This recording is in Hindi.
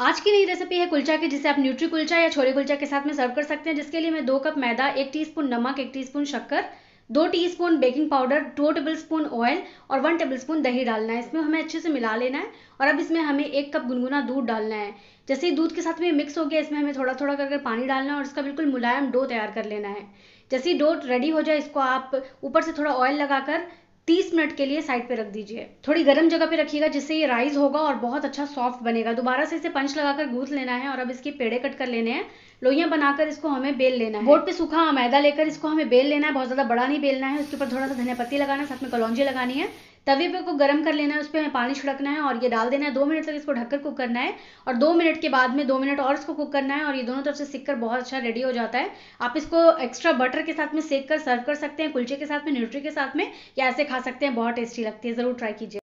आज की नई रेसिपी है कुलचा की जिसे आप न्यूट्री कुलचा या छोले कुलचा के साथ में सर्व कर सकते हैं जिसके लिए मैं दो कप मैदा एक टीस्पून नमक एक टीस्पून शक्कर दो टीस्पून बेकिंग पाउडर दो टेबलस्पून ऑयल और वन टेबलस्पून दही डालना है इसमें हमें अच्छे से मिला लेना है और अब इसमें हमें एक कप गुनगुना दूध डालना है जैसे ही दूध के साथ में मिक्स हो गया इसमें हमें थोड़ा थोड़ा करके पानी डालना है और इसका बिल्कुल मुलायम डो तैयार कर लेना है जैसे ही डो रेडी हो जाए इसको आप ऊपर से थोड़ा ऑयल लगाकर 30 मिनट के लिए साइड पे रख दीजिए थोड़ी गर्म जगह पे रखिएगा जिससे ये राइस होगा और बहुत अच्छा सॉफ्ट बनेगा दोबारा से इसे पंच लगाकर गूंथ लेना है और अब इसके पेड़े कट कर लेने हैं लोहिया बनाकर इसको हमें बेल लेना है बोर्ड पे सूखा मैदा लेकर इसको हमें बेल लेना है बहुत ज्यादा बड़ा नहीं बेलना है उसके ऊपर थोड़ा सा धनिया पत्ती लगाना है साथ में कलौजी लगानी है तवे पे को गर्म कर लेना है उस पर हमें पानी छिड़कना है और ये डाल देना है दो मिनट तक इसको ढककर कुक करना है और दो मिनट के बाद में दो मिनट और इसको कुक करना है और ये दोनों तरफ से सिक कर बहुत अच्छा रेडी हो जाता है आप इसको एक्स्ट्रा बटर के साथ में सेक कर सर्व कर सकते हैं कुल्चे के साथ में न्यूट्री के साथ में या ऐसे खा सकते हैं बहुत टेस्टी लगती है ज़रूर ट्राई कीजिए